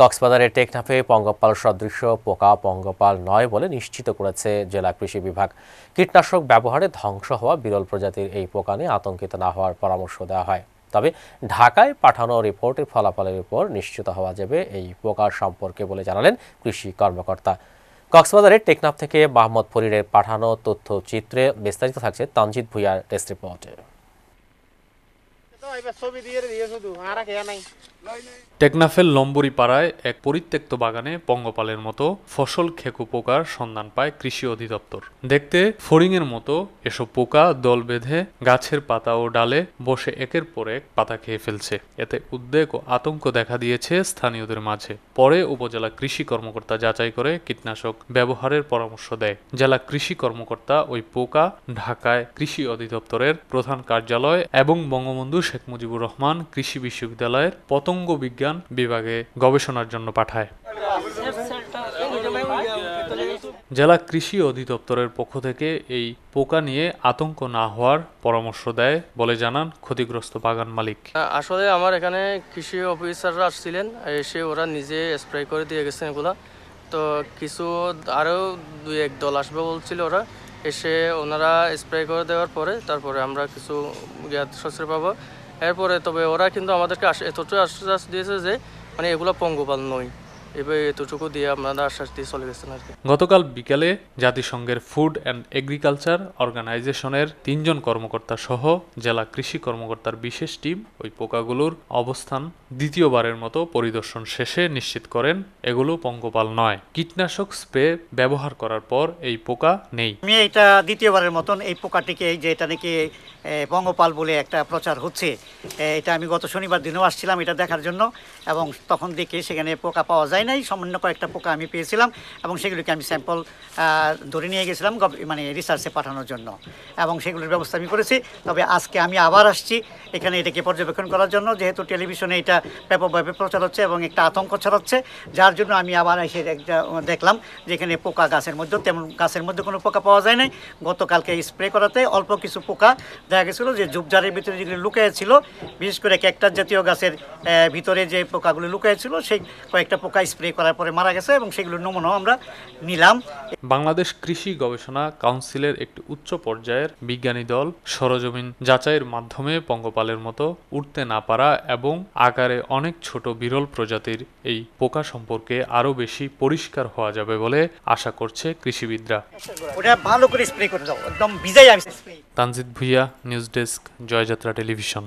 কক্সবাজারের টেকনাফে পঙ্গপাল সদৃশ পোকা পঙ্গপাল নয় বলে নিশ্চিত করেছে জেলা কৃষি বিভাগ কীটনাশক ব্যবহারে ধ্বংস হওয়া বিরল প্রজাতির এই পোকা নিয়ে আতঙ্কিত না হওয়ার পরামর্শ দেওয়া হয় তবে ঢাকায় পাঠানো রিপোর্টের ফলাফলের উপর নিশ্চিত হওয়া যাবে এই পোকার সম্পর্কে বলে জানালেন কৃষি কর্মকর্তা কক্সবাজারের টেকনাফ থেকে মাহমদ ফরিরের পাঠানো তথ্যচিত্রে বিস্তারিত থাকছে তানজিৎ ভুইয়ার টেস্ট রিপোর্টে ছবি দিয়ে আর কে নাই টেকনাফেল লম্বরি পাড়ায় এক পরিত্যক্ত বাগানে পঙ্গপালের মতো ফসল খেকু পোকার সন্ধান পায় কৃষি অধিদপ্তর দেখতে ফড়িংয়ের মতো এসব পোকা দল বেঁধে গাছের পাতা ও ডালে বসে একের পর এক পাতা খেয়ে ফেলছে এতে উদ্বেগ ও আতঙ্ক দেখা দিয়েছে স্থানীয়দের মাঝে পরে উপজেলা কৃষি কর্মকর্তা যাচাই করে কীটনাশক ব্যবহারের পরামর্শ দেয় জেলা কৃষি কর্মকর্তা ওই পোকা ঢাকায় কৃষি অধিদপ্তরের প্রধান কার্যালয় এবং বঙ্গবন্ধু শেখ মুজিবুর রহমান কৃষি বিশ্ববিদ্যালয়ের পতঙ্গ পতঙ্গ বিজ্ঞান বিভাগে গবেষণার জন্য পাঠায় জেলা কৃষি অধিদপ্তরের পক্ষ থেকে এই পোকা নিয়ে আতঙ্ক না হওয়ার পরামর্শ দেয় বলে জানান ক্ষতিগ্রস্ত বাগান মালিক আসলে আমার এখানে কৃষি অফিসাররা আসছিলেন এসে ওরা নিজে স্প্রে করে দিয়ে গেছেন এগুলা তো কিছু আরও দুই এক দল আসবে বলছিল ওরা এসে ওনারা স্প্রে করে দেওয়ার পরে তারপরে আমরা কিছু জ্ঞাত পাবো এরপরে তবে ওরা কিন্তু আমাদেরকে এতটুকু আশ্বাস দিয়েছে যে মানে এগুলো পঙ্গপাল নয় এভাবে এতটুকু দিয়ে আপনারা আশ্বাস দিয়ে চলে গেছেন আর কি গতকাল বিকালে জাতিসংঘের ফুড অ্যান্ড এগ্রিকালচার অর্গানাইজেশনের তিনজন কর্মকর্তা সহ জেলা কৃষি কর্মকর্তার বিশেষ টিম ওই পোকাগুলোর অবস্থান দ্বিতীয়বারের মতো পরিদর্শন শেষে নিশ্চিত করেন এগুলো পঙ্গপাল নয় কীটনাশক স্প্রে ব্যবহার করার পর এই পোকা নেই আমি এটা দ্বিতীয়বারের মতন এই পোকাটিকে যে এটা নাকি বঙ্গপাল বলে একটা প্রচার হচ্ছে এটা আমি গত শনিবার দিনেও আসছিলাম এটা দেখার জন্য এবং তখন দেখে সেখানে পোকা পাওয়া যায় নাই সামান্য কয়েকটা পোকা আমি পেয়েছিলাম এবং সেগুলিকে আমি স্যাম্পল ধরে নিয়ে গেছিলাম মানে রিসার্চে পাঠানোর জন্য এবং সেগুলোর ব্যবস্থা আমি করেছি তবে আজকে আমি আবার আসছি এখানে এটাকে পর্যবেক্ষণ করার জন্য যেহেতু টেলিভিশনে এটা ব্যাপকভাবে প্রচার হচ্ছে এবং একটা আতঙ্ক ছড়াচ্ছে যার জন্য আমি আবার এসে দেখলাম দেখলাম যেখানে পোকা গাছের মধ্যে তেমন গাছের মধ্যে কোনো পোকা পাওয়া যায় নাই গতকালকে স্প্রে করাতে অল্প কিছু পোকা দেখা গেছিলো যে ঝুপঝাড়ের ভিতরে যেগুলো লুকিয়েছিলো বিশেষ করে ক্যাকটাস জাতীয় গাছের ভিতরে যে পোকাগুলো লুকাইছিল সেই কয়েকটা পোকা স্প্রে করার পরে মারা গেছে এবং সেগুলোর নমুনাও আমরা নিলাম বাংলাদেশ কৃষি গবেষণা কাউন্সিলের একটি উচ্চ পর্যায়ের বিজ্ঞানী দল সরজমিন যাচাইয়ের মাধ্যমে পঙ্গপালের মতো উঠতে না পারা এবং আকারে অনেক ছোট বিরল প্রজাতির এই পোকা সম্পর্কে আরও বেশি পরিষ্কার হওয়া যাবে বলে আশা করছে কৃষিবিদরা ওটা ভালো করে স্প্রে করে দাও একদম ভিজাই Tanjid Bhuiyan news desk Joyjatra television